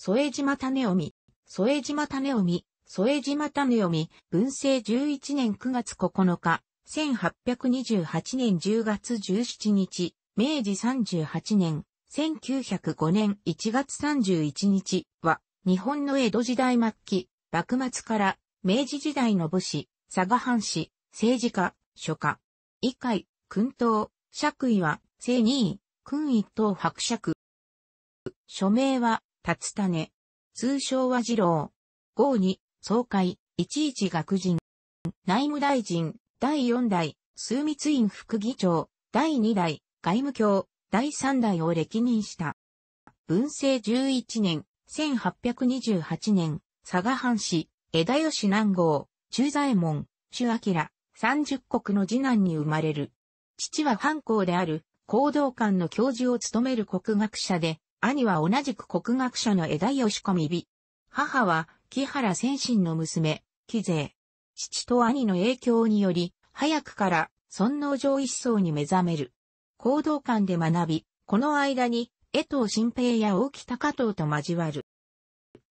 添島種臣、添島種臣、添島種臣、文政11年9月9日、1828年10月17日、明治38年、1905年1月31日は、日本の江戸時代末期、幕末から明治時代の武士、佐賀藩士、政治家、書家、以海、君等、爵位は、正二位、君一等伯爵。署名は、竜種。通称は二郎。号に、総会、一一学人。内務大臣、第四代、枢密院副議長、第二代、外務卿、第三代を歴任した。文政十一年、1828年、佐賀藩士、枝吉南郷、中左衛門、朱明、三十国の次男に生まれる。父は藩校である、行動官の教授を務める国学者で、兄は同じく国学者の枝田義込美。母は、木原先進の娘、木勢。父と兄の影響により、早くから尊皇上一層に目覚める。行動館で学び、この間に、江藤新平や大木高藤と交わる。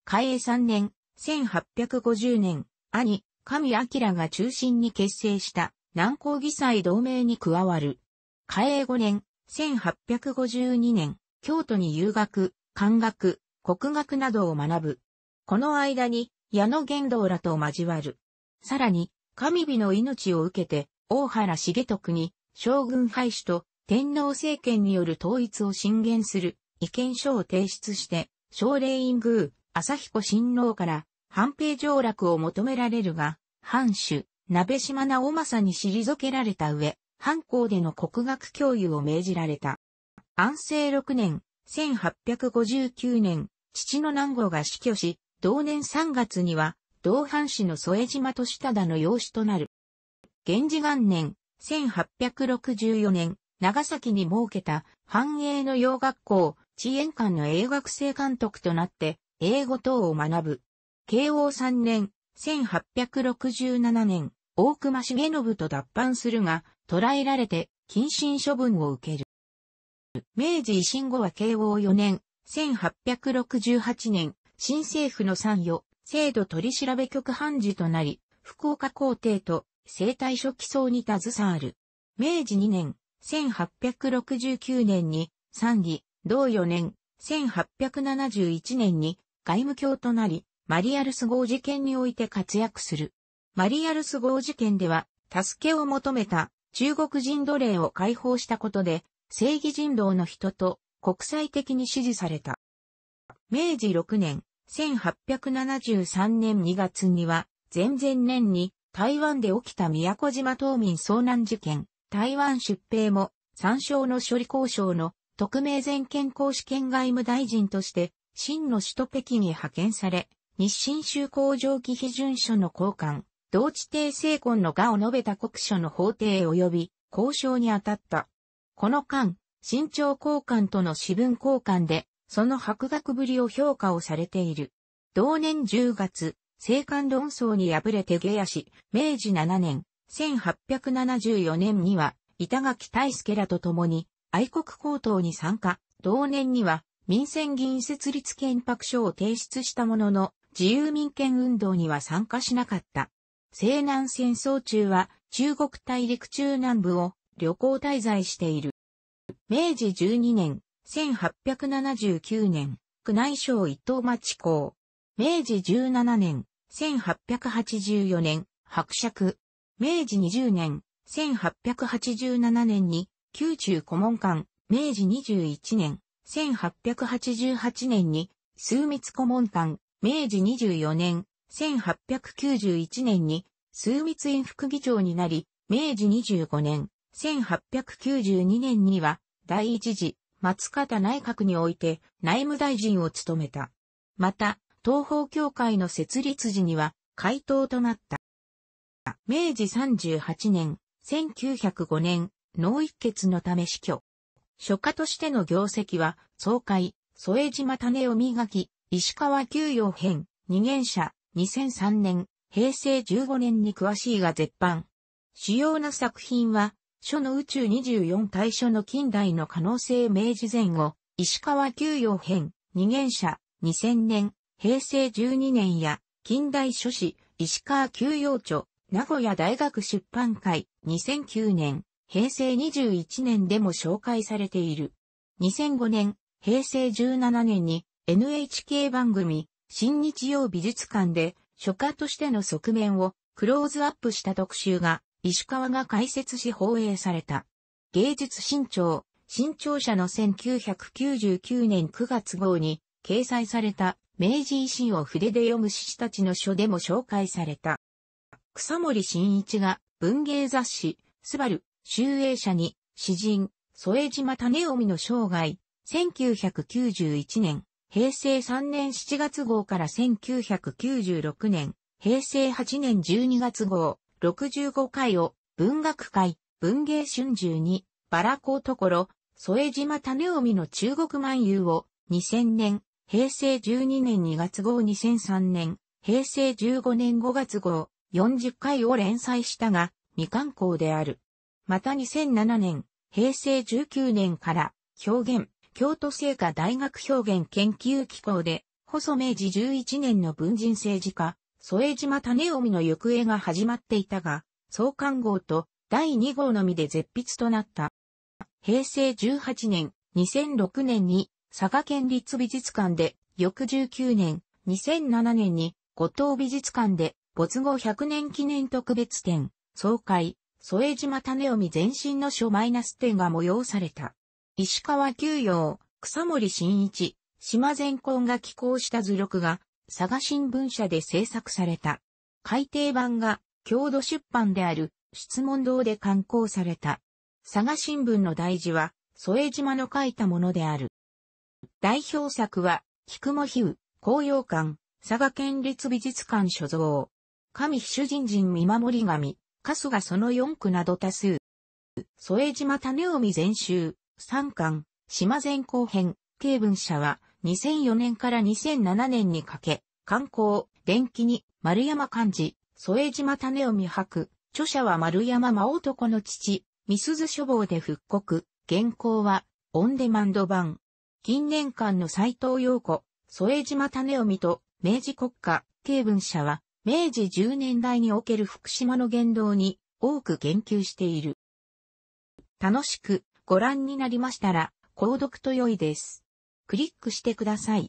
開江3年、1850年、兄、神明が中心に結成した南高議祭同盟に加わる。開江5年、1852年、京都に遊学、漢学、国学などを学ぶ。この間に、矢野玄道らと交わる。さらに、神日の命を受けて、大原重徳に、将軍廃止と天皇政権による統一を進言する意見書を提出して、奨励院宮、朝彦親王から、藩平上落を求められるが、藩主、鍋島直政に退けられた上、藩校での国学教諭を命じられた。安政6年、1859年、父の南郷が死去し、同年3月には、同藩士の添島俊忠の養子となる。源氏元年、1864年、長崎に設けた繁栄の洋学校、地縁館の英学生監督となって、英語等を学ぶ。慶応3年、1867年、大隈重信と脱藩するが、捕らえられて、謹慎処分を受ける。明治維新後は慶応4年、1868年、新政府の参与、制度取調局判事となり、福岡皇帝と生体初期層に携わる。明治2年、1869年に参議、同4年、1871年に外務卿となり、マリアルス号事件において活躍する。マリアルス号事件では、助けを求めた中国人奴隷を解放したことで、正義人道の人と国際的に支持された。明治6年、1873年2月には、前々年に台湾で起きた宮古島島民遭難事件、台湾出兵も、参照の処理交渉の特命全権公試験外務大臣として、真の首都北京へ派遣され、日清修工場機批准書の交換、同地帝政婚の画を述べた国書の法廷及び交渉に当たった。この間、新潮交換との私文交換で、その博学ぶりを評価をされている。同年10月、青函論争に敗れて下野し、明治7年、1874年には、板垣大助らと共に、愛国高等に参加、同年には、民選議員設立憲白書を提出したものの、自由民権運動には参加しなかった。西南戦争中は、中国大陸中南部を旅行滞在している。明治12年、1879年、宮内省伊藤町校。明治17年、1884年、伯爵。明治20年、1887年に、宮中古文館。明治21年、1888年に、枢密古文館。明治24年、1891年に、枢密院副議長になり、明治25年、1892年には、第一次、松方内閣において内務大臣を務めた。また、東方協会の設立時には、回答となった。明治38年、1905年、脳一血のため死去。書家としての業績は、総会、添島種を磨き、石川休養編、二元社、2003年、平成15年に詳しいが絶版。主要な作品は、書の宇宙24対書の近代の可能性明治前後、石川九陽編、二元社、2000年、平成12年や、近代書士、石川九陽著、名古屋大学出版会、2009年、平成21年でも紹介されている。2005年、平成17年に NHK 番組、新日曜美術館で書家としての側面をクローズアップした特集が石川が開設し放映された。芸術新潮、新潮社の1999年9月号に掲載された明治維新を筆で読む志士たちの書でも紹介された。草森慎一が文芸雑誌、スバル、集英社に詩人、添島種臣の生涯、1991年、平成3年7月号から1996年、平成8年12月号、65回を文学界、文芸春秋に、バラコところ、添島種臣の中国万有を2000年、平成12年2月号2003年、平成15年5月号40回を連載したが、未刊行である。また2007年、平成19年から表現、京都聖火大学表現研究機構で、細明治11年の文人政治家、添島種臣の行方が始まっていたが、創刊号と第2号のみで絶筆となった。平成18年、2006年に佐賀県立美術館で、翌19年、2007年に五島美術館で没後100年記念特別展、総会、添島種臣全身の書マイナス展が催された。石川九陽、草森新一、島善根が寄稿した図録が佐賀新聞社で制作された。改訂版が郷土出版である質問堂で刊行された。佐賀新聞の題字は、添島の書いたものである。代表作は、菊も比喩、紅葉館、佐賀県立美術館所蔵。神主人人見守り神、春がその四句など多数。添島種海全集、三巻、島前後編、定文社は、2004年から2007年にかけ、観光、電気に、丸山漢字、添島種を見博、著者は丸山真男の父、ミスズ書房で復刻、原稿は、オンデマンド版。近年間の斎藤洋子、添島種臣と、明治国家、経文社は、明治10年代における福島の言動に多く言及している。楽しくご覧になりましたら、購読と良いです。クリックしてください。